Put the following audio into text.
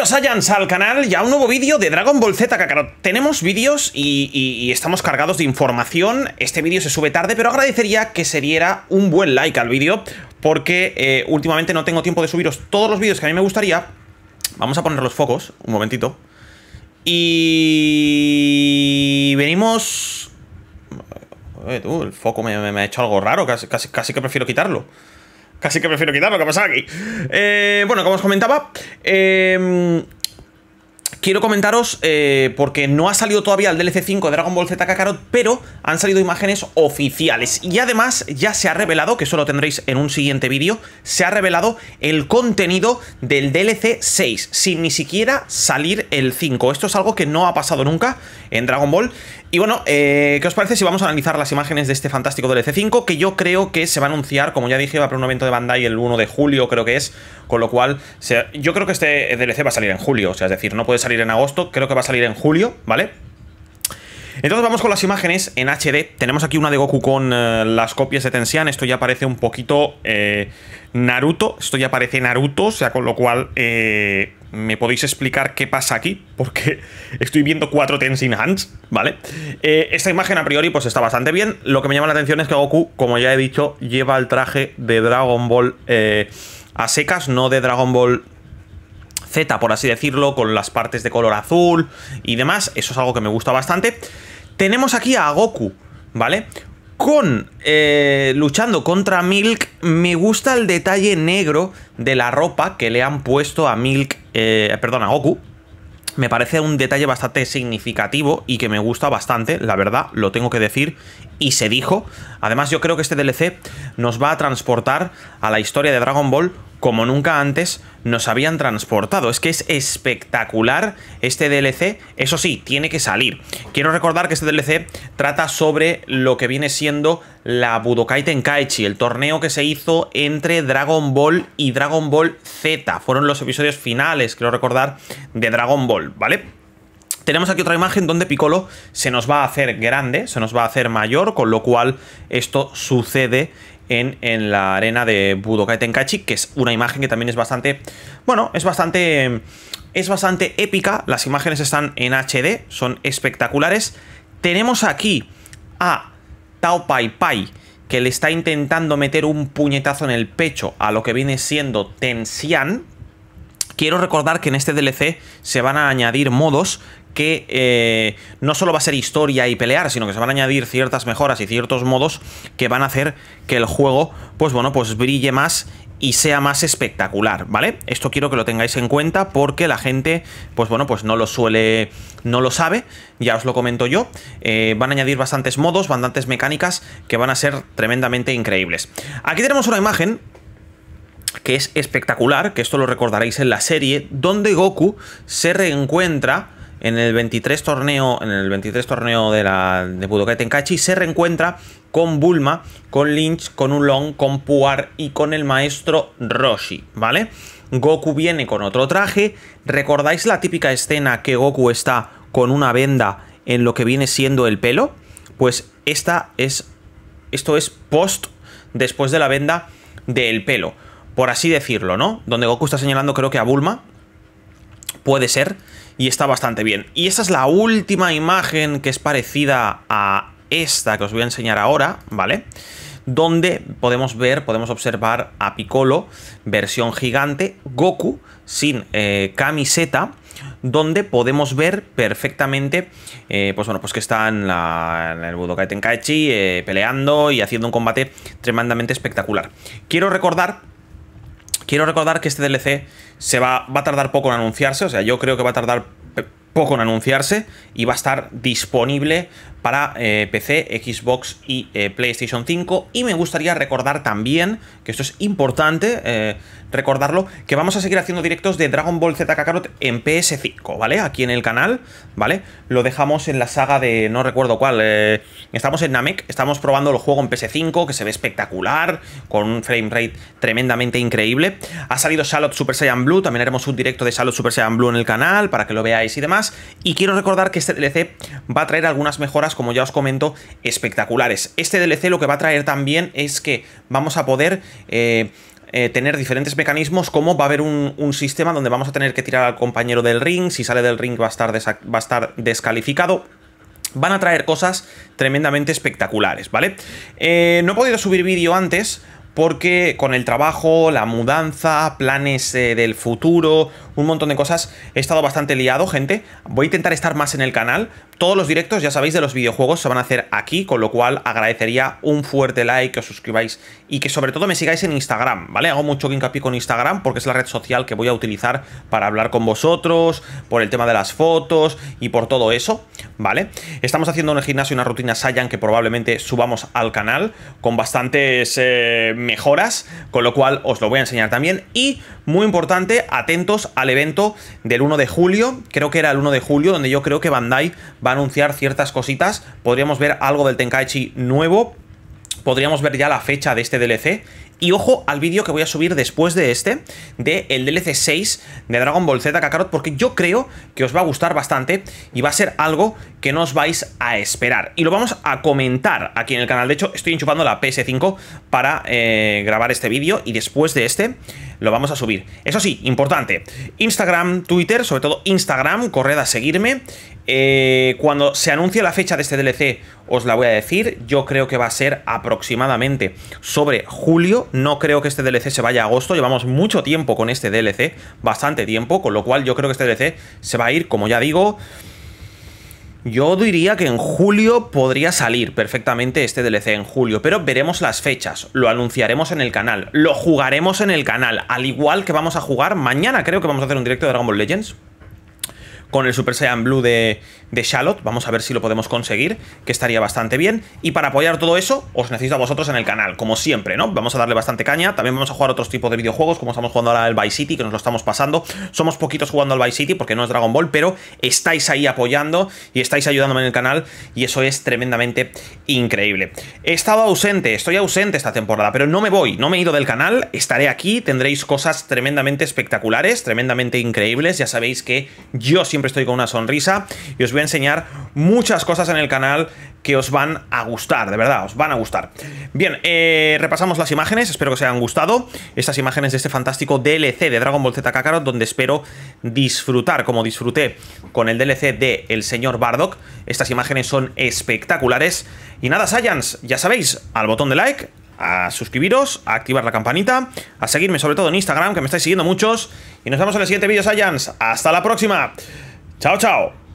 Bienvenidos a al canal ya un nuevo vídeo de Dragon Ball Z Kakarot. Tenemos vídeos y, estamos cargados de información. Este vídeo se sube tarde, pero agradecería que se diera un buen like al vídeo porque eh, últimamente no tengo tiempo de subiros todos los vídeos que a mí me gustaría. Vamos a poner los focos, un momentito. Y... venimos... Eh, el foco me, ha hecho algo raro, casi que prefiero quitarlo. Casi que prefiero quitarlo, que pasa aquí? Eh, bueno, como os comentaba, em, quiero comentaros, eh, porque no ha salido todavía el DLC 5 de Dragon Ball Z Kakarot, pero han salido imágenes oficiales. Y además ya se ha revelado, que eso lo tendréis en un siguiente vídeo, se ha revelado el contenido del DLC 6, sin ni siquiera salir el 5. Esto es algo que no ha pasado nunca en Dragon Ball. Y bueno, eh, ¿qué os parece si vamos a analizar las imágenes de este fantástico DLC 5? Que yo creo que se va a anunciar, como ya dije, va a haber un evento de Bandai el 1 de julio, creo que es. Con lo cual, yo creo que este DLC va a salir en julio. O sea, es decir, no puede salir en agosto, creo que va a salir en julio, ¿vale? Entonces vamos con las imágenes en HD. Tenemos aquí una de Goku con eh, las copias de Tensian. Esto ya parece un poquito eh, Naruto. Esto ya parece Naruto, o sea, con lo cual ¿me podéis explicar qué pasa aquí? Porque estoy viendo cuatro Tenzin Hands, ¿vale? Eh, esta imagen a priori pues está bastante bien. Lo que me llama la atención es que Goku, como ya he dicho, lleva el traje de Dragon Ball eh, a secas, no de Dragon Ball Z, por así decirlo, con las partes de color azul y demás. Eso es algo que me gusta bastante. Tenemos aquí a Goku, ¿vale? con eh, luchando contra Milk, me gusta el detalle negro de la ropa que le han puesto a Milk eh, perdona, Goku, me parece un detalle bastante significativo y que me gusta bastante, la verdad, lo tengo que decir, y se dijo. Además, yo creo que este DLC nos va a transportar a la historia de Dragon Ball como nunca antes nos habían transportado. Es que es espectacular este DLC. Eso sí, tiene que salir. Quiero recordar que este DLC trata sobre lo que viene siendo la Budokai Tenkaichi, el torneo que se hizo entre Dragon Ball y Dragon Ball Z. Fueron los episodios finales, quiero recordar, de Dragon Ball, ¿vale? Tenemos aquí otra imagen donde Piccolo se nos va a hacer grande, se nos va a hacer mayor, con lo cual esto sucede en, la arena de Budokai Tenkaichi, que es una imagen que también es bastante, bueno, es bastante, es bastante épica, las imágenes están en HD, son espectaculares. Tenemos aquí a Tao Pai Pai, que le está intentando meter un puñetazo en el pecho a lo que viene siendo Tensian Quiero recordar que en este DLC se van a añadir modos que eh, no solo va a ser historia y pelear, sino que se van a añadir ciertas mejoras y ciertos modos que van a hacer que el juego, pues bueno, pues brille más y sea más espectacular, ¿vale? Esto quiero que lo tengáis en cuenta porque la gente, pues bueno, pues no lo suele, no lo sabe, ya os lo comento yo. Eh, van a añadir bastantes modos, bastantes mecánicas que van a ser tremendamente increíbles. Aquí tenemos una imagen que es espectacular, que esto lo recordaréis en la serie, donde Goku se reencuentra en el 23 torneo, en el 23 torneo de la de Budokai se reencuentra con Bulma, con Lynch, con Ulong, con Puar y con el maestro Roshi, ¿vale? Goku viene con otro traje, ¿recordáis la típica escena que Goku está con una venda en lo que viene siendo el pelo? Pues esta es esto es post después de la venda del pelo por así decirlo, ¿no? Donde Goku está señalando creo que a Bulma. Puede ser. Y está bastante bien. Y esta es la última imagen que es parecida a esta que os voy a enseñar ahora, ¿vale? Donde podemos ver, podemos observar a Piccolo, versión gigante, Goku sin eh, camiseta donde podemos ver perfectamente, eh, pues bueno, pues que está en, el Budokai Tenkaichi eh, peleando y haciendo un combate tremendamente espectacular. Quiero recordar Quiero recordar que este DLC se va, va a tardar poco en anunciarse, o sea, yo creo que va a tardar poco en anunciarse y va a estar disponible para eh, PC, Xbox y eh, PlayStation 5. Y me gustaría recordar también, que esto es importante eh, recordarlo, que vamos a seguir haciendo directos de Dragon Ball Z Kakarot en PS5, ¿vale? Aquí en el canal, ¿vale? Lo dejamos en la saga de no recuerdo cuál. estamos en Namek, estamos probando el juego en PS5, que se ve espectacular, con un frame rate tremendamente increíble. Ha salido Shalot Super Saiyan Blue, también haremos un directo de Shalot Super Saiyan Blue en el canal para que lo veáis y demás. Y quiero recordar que este DLC va a traer algunas mejoras como ya os comento, espectaculares. Este DLC lo que va a traer también es que vamos a poder... Eh, eh, tener diferentes mecanismos, como va a haber un, sistema donde vamos a tener que tirar al compañero del ring, si sale del ring va a estar, va a estar descalificado, van a traer cosas tremendamente espectaculares, ¿vale? Eh, no he podido subir vídeo antes porque con el trabajo, la mudanza, planes del futuro, un montón de cosas. He estado bastante liado, gente. Voy a intentar estar más en el canal. Todos los directos, ya sabéis, de los videojuegos se van a hacer aquí, con lo cual agradecería un fuerte like, que os suscribáis y que sobre todo me sigáis en Instagram, ¿vale? Hago mucho hincapié con Instagram porque es la red social que voy a utilizar para hablar con vosotros, por el tema de las fotos y por todo eso, ¿vale? Estamos haciendo un el gimnasio una rutina Saiyan que probablemente subamos al canal con bastantes eh, mejoras, con lo cual os lo voy a enseñar también. Y, muy importante, atentos a evento del 1 de julio, creo que era el 1 de julio, donde yo creo que Bandai va a anunciar ciertas cositas, podríamos ver algo del Tenkaichi nuevo, podríamos ver ya la fecha de este DLC y ojo al vídeo que voy a subir después de este, de el DLC 6 de Dragon Ball Z Kakarot, porque yo creo que os va a gustar bastante y va a ser algo que no os vais a esperar. Y lo vamos a comentar aquí en el canal. De hecho, estoy enchufando la PS5 para eh, grabar este vídeo y después de este lo vamos a subir. Eso sí, importante, Instagram, Twitter, sobre todo Instagram, corred a seguirme. Eh, cuando se anuncie la fecha de este DLC, os la voy a decir. Yo creo que va a ser aproximadamente sobre julio. No creo que este DLC se vaya a agosto. Llevamos mucho tiempo con este DLC, bastante tiempo, con lo cual yo creo que este DLC se va a ir, como ya digo. Yo diría que en julio podría salir perfectamente este DLC en julio, pero veremos las fechas, lo anunciaremos en el canal, lo jugaremos en el canal, al igual que vamos a jugar mañana, creo que vamos a hacer un directo de Dragon Ball Legends con el Super Saiyan Blue de, de Shalot. Vamos a ver si lo podemos conseguir, que estaría bastante bien. Y para apoyar todo eso, os necesito a vosotros en el canal, como siempre, ¿no? Vamos a darle bastante caña. También vamos a jugar otros tipos de videojuegos, como estamos jugando ahora al Vice City, que nos lo estamos pasando. Somos poquitos jugando al Vice City porque no es Dragon Ball, pero estáis ahí apoyando y estáis ayudándome en el canal y eso es tremendamente increíble. He estado ausente, estoy ausente esta temporada, pero no me voy, no me he ido del canal, estaré aquí, tendréis cosas tremendamente espectaculares, tremendamente increíbles. Ya sabéis que yo siempre siempre estoy con una sonrisa y os voy a enseñar muchas cosas en el canal que os van a gustar, de verdad, os van a gustar. Bien, eh, repasamos las imágenes, espero que os hayan gustado. Estas imágenes de este fantástico DLC de Dragon Ball Z Kakarot, donde espero disfrutar, como disfruté con el DLC de El Señor Bardock. Estas imágenes son espectaculares. Y nada, Saiyans, ya sabéis, al botón de like, a suscribiros, a activar la campanita, a seguirme sobre todo en Instagram, que me estáis siguiendo muchos. Y nos vemos en el siguiente vídeo, Science. Hasta la próxima. Chao, chao.